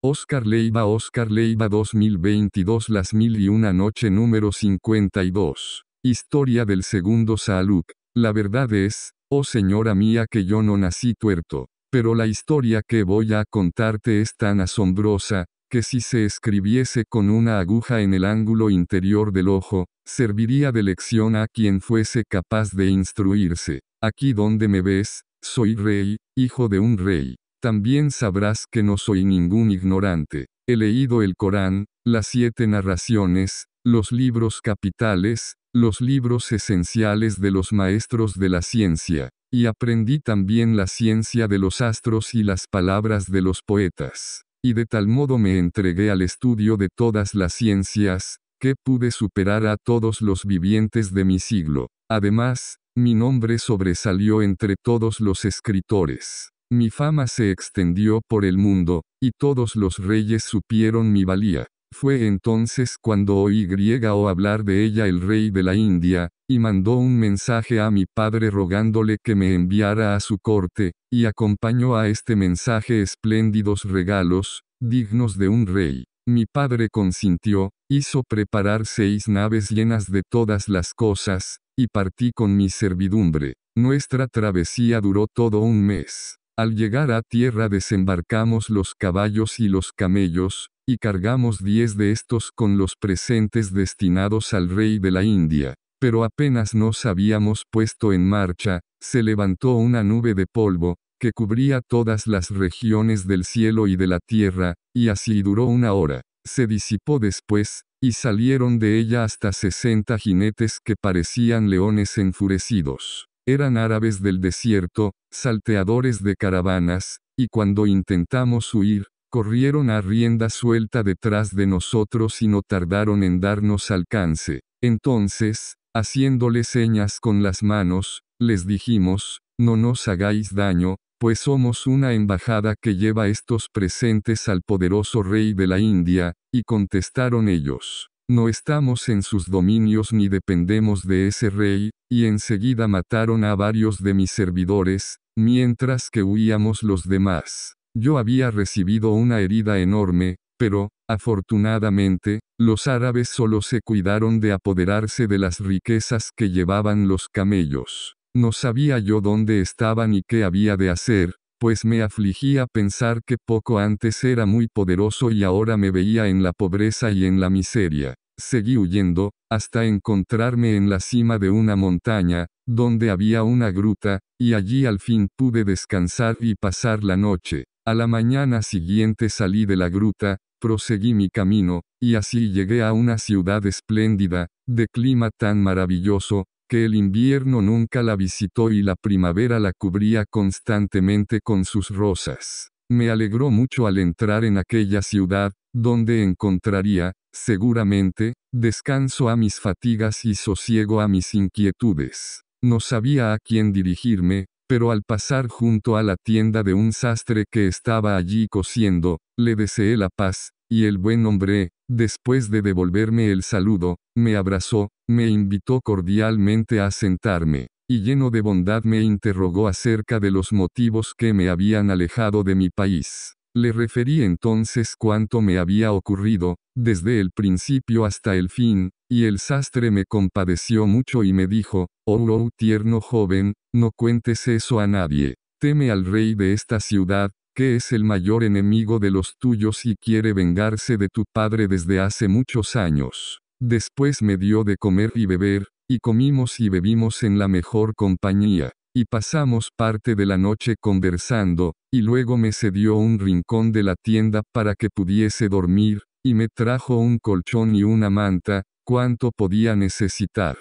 Oscar Leiva Oscar Leiva 2022 Las mil y una noche número 52. Historia del segundo Saluk. La verdad es, oh señora mía que yo no nací tuerto. Pero la historia que voy a contarte es tan asombrosa, que si se escribiese con una aguja en el ángulo interior del ojo, serviría de lección a quien fuese capaz de instruirse. Aquí donde me ves, soy rey, hijo de un rey. También sabrás que no soy ningún ignorante. He leído el Corán, las siete narraciones, los libros capitales, los libros esenciales de los maestros de la ciencia, y aprendí también la ciencia de los astros y las palabras de los poetas. Y de tal modo me entregué al estudio de todas las ciencias, que pude superar a todos los vivientes de mi siglo. Además, mi nombre sobresalió entre todos los escritores. Mi fama se extendió por el mundo, y todos los reyes supieron mi valía. Fue entonces cuando oí griega o hablar de ella el rey de la India, y mandó un mensaje a mi padre rogándole que me enviara a su corte, y acompañó a este mensaje espléndidos regalos, dignos de un rey. Mi padre consintió, hizo preparar seis naves llenas de todas las cosas, y partí con mi servidumbre. Nuestra travesía duró todo un mes. Al llegar a tierra desembarcamos los caballos y los camellos, y cargamos diez de estos con los presentes destinados al rey de la India. Pero apenas nos habíamos puesto en marcha, se levantó una nube de polvo, que cubría todas las regiones del cielo y de la tierra, y así duró una hora. Se disipó después, y salieron de ella hasta sesenta jinetes que parecían leones enfurecidos. Eran árabes del desierto, salteadores de caravanas, y cuando intentamos huir, corrieron a rienda suelta detrás de nosotros y no tardaron en darnos alcance. Entonces, haciéndole señas con las manos, les dijimos, no nos hagáis daño, pues somos una embajada que lleva estos presentes al poderoso rey de la India, y contestaron ellos. No estamos en sus dominios ni dependemos de ese rey, y enseguida mataron a varios de mis servidores, mientras que huíamos los demás. Yo había recibido una herida enorme, pero, afortunadamente, los árabes solo se cuidaron de apoderarse de las riquezas que llevaban los camellos. No sabía yo dónde estaban y qué había de hacer, pues me afligía pensar que poco antes era muy poderoso y ahora me veía en la pobreza y en la miseria. Seguí huyendo, hasta encontrarme en la cima de una montaña, donde había una gruta, y allí al fin pude descansar y pasar la noche. A la mañana siguiente salí de la gruta, proseguí mi camino, y así llegué a una ciudad espléndida, de clima tan maravilloso, que el invierno nunca la visitó y la primavera la cubría constantemente con sus rosas. Me alegró mucho al entrar en aquella ciudad, donde encontraría, seguramente, descanso a mis fatigas y sosiego a mis inquietudes. No sabía a quién dirigirme, pero al pasar junto a la tienda de un sastre que estaba allí cosiendo, le deseé la paz, y el buen hombre, después de devolverme el saludo, me abrazó, me invitó cordialmente a sentarme, y lleno de bondad me interrogó acerca de los motivos que me habían alejado de mi país. Le referí entonces cuánto me había ocurrido, desde el principio hasta el fin, y el sastre me compadeció mucho y me dijo, oh, oh tierno joven, no cuentes eso a nadie, teme al rey de esta ciudad, que es el mayor enemigo de los tuyos y quiere vengarse de tu padre desde hace muchos años. Después me dio de comer y beber, y comimos y bebimos en la mejor compañía, y pasamos parte de la noche conversando, y luego me cedió un rincón de la tienda para que pudiese dormir, y me trajo un colchón y una manta, cuanto podía necesitar.